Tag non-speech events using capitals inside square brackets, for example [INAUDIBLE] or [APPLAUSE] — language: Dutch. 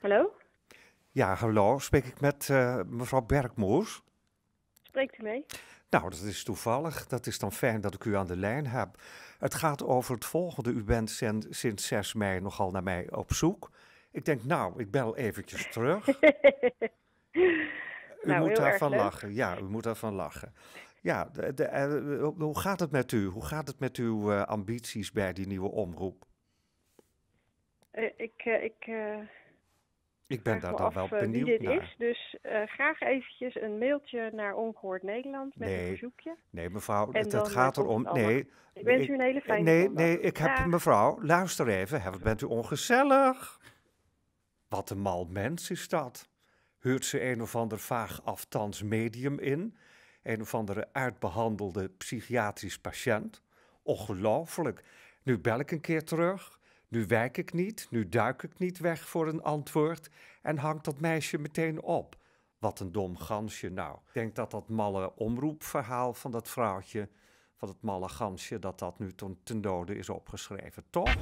Hallo? Ja, hallo. Spreek ik met eh, mevrouw Bergmoers? Spreekt u mee? Nou, dat is toevallig. Dat is dan fijn dat ik u aan de lijn heb. Het gaat over het volgende. U bent sinds, sinds 6 mei nogal naar mij op zoek. Ik denk, nou, ik bel eventjes terug. [LAUGHS] u nou, moet daarvan lachen. Ja, u moet daarvan lachen. Ja, de, eh, eh, hoe gaat het met u? Hoe gaat het met uw ambities bij die nieuwe omroep? ik, ik ik ben daar dan wel eh, benieuwd dit Is. Dus eh, graag eventjes een mailtje naar Ongehoord Nederland met een verzoekje. Nee, mevrouw, het dat eh, gaat erom. Nee, ik wens u een hele fijne Nee, nee, ik heb, mevrouw, luister even. bent u ongezellig? Wat een mal mens is dat. Huurt ze een of ander vaag aftans medium in? Een of andere uitbehandelde psychiatrisch patiënt? Ongelooflijk. Nu bel ik een keer terug. Nu wijk ik niet, nu duik ik niet weg voor een antwoord en hangt dat meisje meteen op. Wat een dom gansje nou. Ik denk dat dat malle omroepverhaal van dat vrouwtje, van het malle gansje, dat dat nu ten, ten dode is opgeschreven, toch?